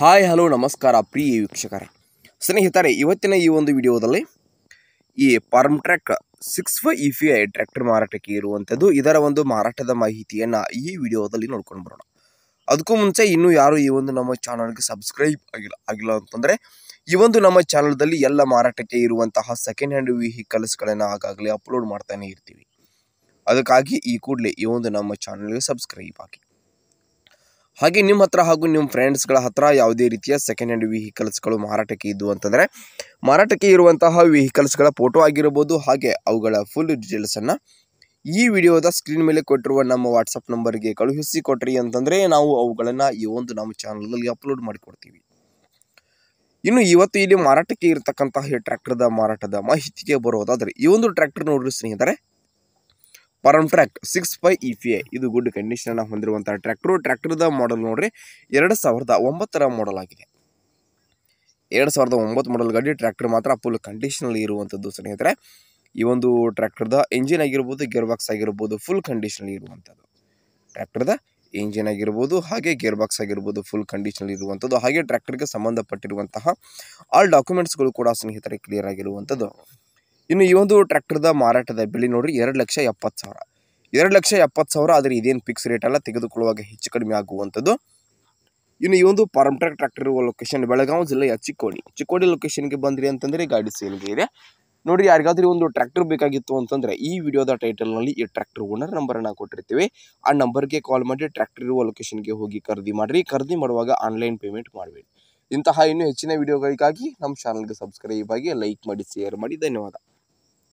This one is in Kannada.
ಹಾಯ್ ಹಲೋ ನಮಸ್ಕಾರ ಪ್ರಿಯ ವೀಕ್ಷಕರ ಸ್ನೇಹಿತರೆ ಇವತ್ತಿನ ಈ ಒಂದು ವಿಡಿಯೋದಲ್ಲಿ ಈ ಫಾರ್ಮ್ ಟ್ರ್ಯಾಕ್ ಸಿಕ್ಸ್ ಫೈ ಇಫಿ ಐ ಟ್ರ್ಯಾಕ್ಟರ್ ಮಾರಾಟಕ್ಕೆ ಇರುವಂಥದ್ದು ಇದರ ಒಂದು ಮಾರಾಟದ ಮಾಹಿತಿಯನ್ನು ಈ ವಿಡಿಯೋದಲ್ಲಿ ನೋಡ್ಕೊಂಡು ಬರೋಣ ಅದಕ್ಕೂ ಮುಂಚೆ ಇನ್ನೂ ಯಾರು ಈ ಒಂದು ನಮ್ಮ ಚಾನಲ್ಗೆ ಸಬ್ಸ್ಕ್ರೈಬ್ ಆಗಿಲ್ಲ ಆಗಿಲ್ಲ ಅಂತಂದರೆ ಈ ಒಂದು ನಮ್ಮ ಚಾನಲ್ದಲ್ಲಿ ಎಲ್ಲ ಮಾರಾಟಕ್ಕೆ ಇರುವಂತಹ ಸೆಕೆಂಡ್ ಹ್ಯಾಂಡ್ ವೆಹಿಕಲ್ಸ್ಗಳನ್ನು ಆಗಾಗಲೇ ಅಪ್ಲೋಡ್ ಮಾಡ್ತಾನೆ ಇರ್ತೀವಿ ಅದಕ್ಕಾಗಿ ಈ ಕೂಡಲೇ ಈ ಒಂದು ನಮ್ಮ ಚಾನಲ್ಗೆ ಸಬ್ಸ್ಕ್ರೈಬ್ ಆಗಿ ಹಾಗೆ ನಿಮ್ಮ ಹತ್ರ ಹಾಗೂ ನಿಮ್ಮ ಫ್ರೆಂಡ್ಸ್ಗಳ ಹತ್ರ ಯಾವುದೇ ರೀತಿಯ ಸೆಕೆಂಡ್ ಹ್ಯಾಂಡ್ ವೆಹಿಕಲ್ಸ್ಗಳು ಮಾರಾಟಕ್ಕೆ ಇದ್ದು ಅಂತಂದರೆ ಮಾರಾಟಕ್ಕೆ ಇರುವಂತಹ ವೆಹಿಕಲ್ಸ್ಗಳ ಫೋಟೋ ಆಗಿರ್ಬೋದು ಹಾಗೆ ಅವುಗಳ ಫುಲ್ ಡೀಟೇಲ್ಸನ್ನು ಈ ವಿಡಿಯೋದ ಸ್ಕ್ರೀನ್ ಮೇಲೆ ಕೊಟ್ಟಿರುವ ನಮ್ಮ ವಾಟ್ಸಪ್ ನಂಬರ್ಗೆ ಕಳುಹಿಸಿ ಕೊಟ್ರಿ ಅಂತಂದರೆ ನಾವು ಅವುಗಳನ್ನು ಈ ಒಂದು ನಮ್ಮ ಚಾನಲಲ್ಲಿ ಅಪ್ಲೋಡ್ ಮಾಡಿಕೊಡ್ತೀವಿ ಇನ್ನು ಇವತ್ತು ಇಲ್ಲಿ ಮಾರಾಟಕ್ಕೆ ಇರತಕ್ಕಂತಹ ಟ್ರ್ಯಾಕ್ಟರ್ದ ಮಾರಾಟದ ಮಾಹಿತಿಗೆ ಬರೋದಾದರೆ ಈ ಒಂದು ಟ್ರ್ಯಾಕ್ಟರ್ ನೋಡ್ರಿ ಸ್ನೇಹಿತರೆ Farmtrac six five E P A ಇದು ಗುಡ್ ಕಂಡೀಷನನ್ನು ಹೊಂದಿರುವಂಥ ಟ್ರ್ಯಾಕ್ಟ್ರು ಟ್ರ್ಯಾಕ್ಟರ್ದ ಮಾಡಲ್ ನೋಡ್ರಿ ಎರಡು ಸಾವಿರದ ಒಂಬತ್ತರ ಮಾಡಲ್ ಆಗಿದೆ ಎರಡು ಸಾವಿರದ ಒಂಬತ್ತು ಮಾಡಲ್ ಗಾಡಿ ಟ್ರ್ಯಾಕ್ಟರ್ ಮಾತ್ರ ಫುಲ್ ಕಂಡೀಷನಲ್ಲಿ ಇರುವಂಥದ್ದು ಸ್ನೇಹಿತರೆ ಈ ಒಂದು ಟ್ರ್ಯಾಕ್ಟರ್ದ ಇಂಜಿನ್ ಆಗಿರ್ಬೋದು ಗೇರ್ ಬಾಕ್ಸ್ ಆಗಿರ್ಬೋದು ಫುಲ್ ಕಂಡೀಷನಲ್ಲಿ ಇರುವಂಥದ್ದು ಟ್ರ್ಯಾಕ್ಟರ್ದ ಇಂಜಿನ್ ಆಗಿರ್ಬೋದು ಹಾಗೆ ಗೇರ್ ಬಾಕ್ಸ್ ಆಗಿರ್ಬೋದು ಫುಲ್ ಕಂಡೀಷನಲ್ಲಿ ಇರುವಂಥದ್ದು ಹಾಗೆ ಟ್ರ್ಯಾಕ್ಟರ್ಗೆ ಸಂಬಂಧಪಟ್ಟಿರುವಂತಹ ಆಲ್ ಡಾಕ್ಯುಮೆಂಟ್ಸ್ಗಳು ಕೂಡ ಸ್ನೇಹಿತರೆ ಕ್ಲಿಯರ್ ಆಗಿರುವಂಥದ್ದು ಇನ್ನು ಈ ಒಂದು ಟ್ರ್ಯಾಕ್ಟರ್ದ ಮಾರಾಟದ ಬೆಲೆ ನೋಡ್ರಿ ಎರಡು ಲಕ್ಷ ಎಪ್ಪತ್ತು ಸಾವಿರ ಎರಡು ಲಕ್ಷ ಎಪ್ಪತ್ತು ಸಾವಿರ ಆದರೆ ಇದೇನು ಫಿಕ್ಸ್ ರೇಟ್ ಅಲ್ಲ ತೆಗೆದುಕೊಳ್ಳುವಾಗ ಹೆಚ್ಚು ಕಡಿಮೆ ಆಗುವಂಥದ್ದು ಇನ್ನು ಈ ಒಂದು ಪಾರಂಪರಿಕ ಟ್ರ್ಯಾಕ್ಟರ್ ಲೊಕೇಶನ್ ಬೆಳಗಾವಿ ಜಿಲ್ಲೆಯ ಚಿಕ್ಕೋಡಿ ಚಿಕ್ಕೋಡಿ ಲೊಕೇಶನ್ಗೆ ಬಂದ್ರಿ ಅಂತಂದರೆ ಗಾಡಿ ಸೇಲ್ಗೆ ಇದೆ ನೋಡಿ ಯಾರಿಗಾದ್ರೂ ಒಂದು ಟ್ರ್ಯಾಕ್ಟರ್ ಬೇಕಾಗಿತ್ತು ಅಂತಂದರೆ ಈ ವಿಡಿಯೋದ ಟೈಟಲ್ನಲ್ಲಿ ಈ ಟ್ರ್ಯಾಕ್ಟರ್ ಓನರ್ ನಂಬರನ್ನು ಕೊಟ್ಟಿರ್ತೀವಿ ಆ ನಂಬರ್ಗೆ ಕಾಲ್ ಮಾಡಿ ಟ್ರ್ಯಾಕ್ಟರ್ ಇರುವ ಲೊಕೇಶನ್ಗೆ ಹೋಗಿ ಖರೀದಿ ಮಾಡಿರಿ ಖರೀದಿ ಮಾಡುವಾಗ ಆನ್ಲೈನ್ ಪೇಮೆಂಟ್ ಮಾಡಬೇಡಿ ಇಂತಹ ಇನ್ನೂ ಹೆಚ್ಚಿನ ವಿಡಿಯೋಗಳಿಗಾಗಿ ನಮ್ಮ ಚಾನಲ್ಗೆ ಸಬ್ಸ್ಕ್ರೈಬ್ ಆಗಿ ಲೈಕ್ ಮಾಡಿ ಶೇರ್ ಮಾಡಿ ಧನ್ಯವಾದ